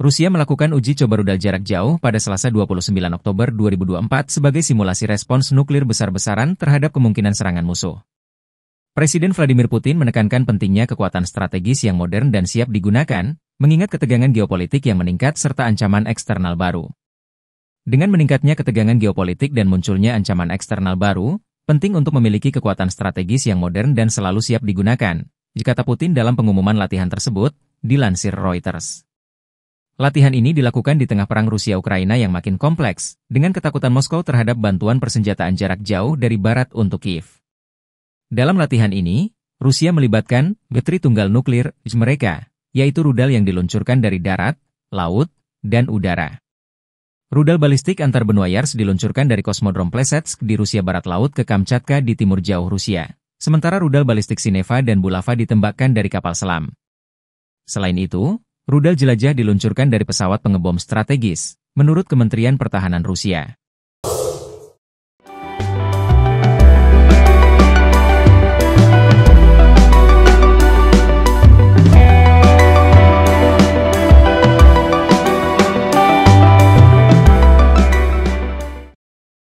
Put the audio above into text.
Rusia melakukan uji coba rudal jarak jauh pada Selasa 29 Oktober 2024 sebagai simulasi respons nuklir besar-besaran terhadap kemungkinan serangan musuh. Presiden Vladimir Putin menekankan pentingnya kekuatan strategis yang modern dan siap digunakan, mengingat ketegangan geopolitik yang meningkat serta ancaman eksternal baru. Dengan meningkatnya ketegangan geopolitik dan munculnya ancaman eksternal baru, penting untuk memiliki kekuatan strategis yang modern dan selalu siap digunakan, jika Putin dalam pengumuman latihan tersebut, dilansir Reuters. Latihan ini dilakukan di tengah perang Rusia-Ukraina yang makin kompleks, dengan ketakutan Moskow terhadap bantuan persenjataan jarak jauh dari barat untuk Kiev. Dalam latihan ini, Rusia melibatkan bateri tunggal nuklir mereka, yaitu rudal yang diluncurkan dari darat, laut, dan udara. Rudal balistik antar benua Yars diluncurkan dari Kosmodrom Plesetsk di Rusia Barat Laut ke Kamchatka di timur jauh Rusia, sementara rudal balistik Sineva dan Bulava ditembakkan dari kapal selam. Selain itu, Rudal jelajah diluncurkan dari pesawat pengebom strategis, menurut Kementerian Pertahanan Rusia.